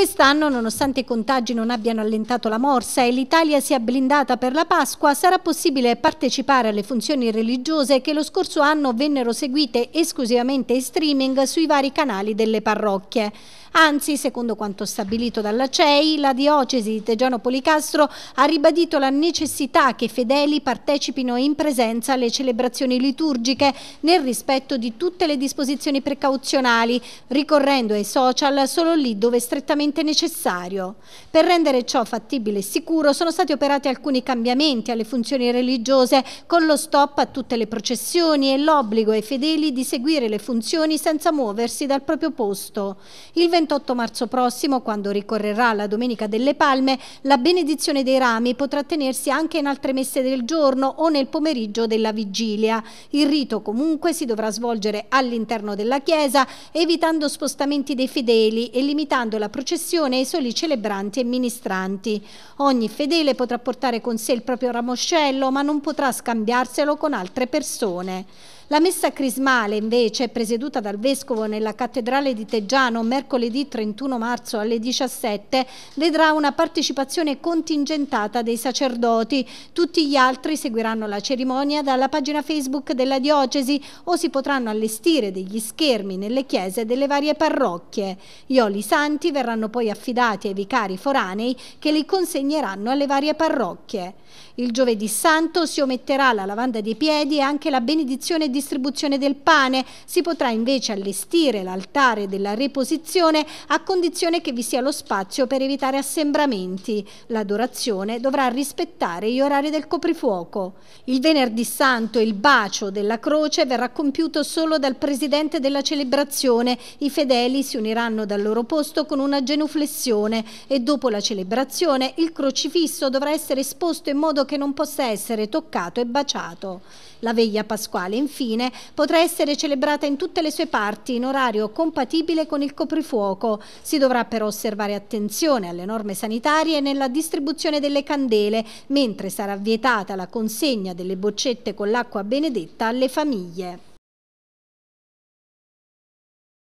Quest'anno, nonostante i contagi non abbiano allentato la morsa e l'Italia sia blindata per la Pasqua, sarà possibile partecipare alle funzioni religiose che lo scorso anno vennero seguite esclusivamente in streaming sui vari canali delle parrocchie. Anzi, secondo quanto stabilito dalla CEI, la diocesi di Tegiano Policastro ha ribadito la necessità che i fedeli partecipino in presenza alle celebrazioni liturgiche nel rispetto di tutte le disposizioni precauzionali, ricorrendo ai social solo lì dove strettamente assolutamente necessario. Per rendere ciò fattibile e sicuro sono stati operati alcuni cambiamenti alle funzioni religiose con lo stop a tutte le processioni e l'obbligo ai fedeli di seguire le funzioni senza muoversi dal proprio posto. Il 28 marzo prossimo, quando ricorrerà la Domenica delle Palme, la benedizione dei rami potrà tenersi anche in altre messe del giorno o nel pomeriggio della vigilia. Il rito comunque si dovrà svolgere all'interno della chiesa, evitando spostamenti dei fedeli e limitando la processione processione ai soli celebranti e ministranti. Ogni fedele potrà portare con sé il proprio ramoscello, ma non potrà scambiarselo con altre persone. La messa crismale invece, presieduta dal Vescovo nella Cattedrale di Teggiano mercoledì 31 marzo alle 17, vedrà una partecipazione contingentata dei sacerdoti. Tutti gli altri seguiranno la cerimonia dalla pagina Facebook della diocesi o si potranno allestire degli schermi nelle chiese delle varie parrocchie. Gli oli santi verranno poi affidati ai vicari foranei che li consegneranno alle varie parrocchie. Il giovedì santo si ometterà la lavanda dei piedi e anche la benedizione di distribuzione del pane, si potrà invece allestire l'altare della riposizione a condizione che vi sia lo spazio per evitare assembramenti. L'adorazione dovrà rispettare gli orari del coprifuoco. Il venerdì santo il bacio della croce verrà compiuto solo dal presidente della celebrazione. I fedeli si uniranno dal loro posto con una genuflessione e dopo la celebrazione il crocifisso dovrà essere esposto in modo che non possa essere toccato e baciato. La veglia pasquale infine matine potrà essere celebrata in tutte le sue parti in orario compatibile con il coprifuoco. Si dovrà però osservare attenzione alle norme sanitarie nella distribuzione delle candele, mentre sarà vietata la consegna delle boccette con l'acqua benedetta alle famiglie.